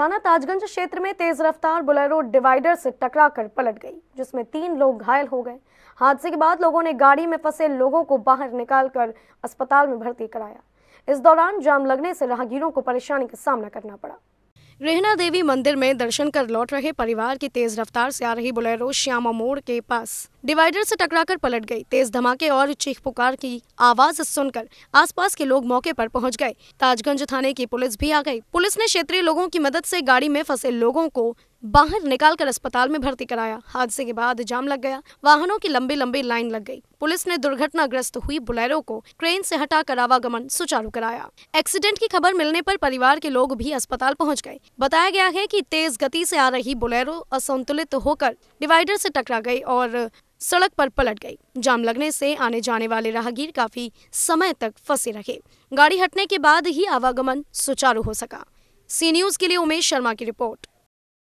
थाना ताजगंज क्षेत्र में तेज रफ्तार बुलेरो डिवाइडर से टकरा कर पलट गई जिसमें तीन लोग घायल हो गए हादसे के बाद लोगों ने गाड़ी में फंसे लोगों को बाहर निकालकर अस्पताल में भर्ती कराया इस दौरान जाम लगने से राहगीरों को परेशानी का सामना करना पड़ा रेहना देवी मंदिर में दर्शन कर लौट रहे परिवार की तेज रफ्तार से आ रही बुलेरो श्यामा मोड़ के पास डिवाइडर से टकराकर पलट गई तेज धमाके और चीख पुकार की आवाज सुनकर आसपास के लोग मौके पर पहुंच गए ताजगंज थाने की पुलिस भी आ गई पुलिस ने क्षेत्रीय लोगों की मदद से गाड़ी में फंसे लोगों को बाहर निकालकर अस्पताल में भर्ती कराया हादसे के बाद जाम लग गया वाहनों की लंबी लंबी लाइन लग गई पुलिस ने दुर्घटनाग्रस्त हुई बुलेरो को ट्रेन से हटाकर आवागमन सुचारू कराया एक्सीडेंट की खबर मिलने पर परिवार के लोग भी अस्पताल पहुंच गए बताया गया है कि तेज गति से आ रही बुलेरो असंतुलित होकर डिवाइडर से टकरा गई और सड़क पर पलट गई जाम लगने से आने जाने वाले राहगीर काफी समय तक फंसे रहे गाड़ी हटने के बाद ही आवागमन सुचारू हो सका सी न्यूज के लिए उमेश शर्मा की रिपोर्ट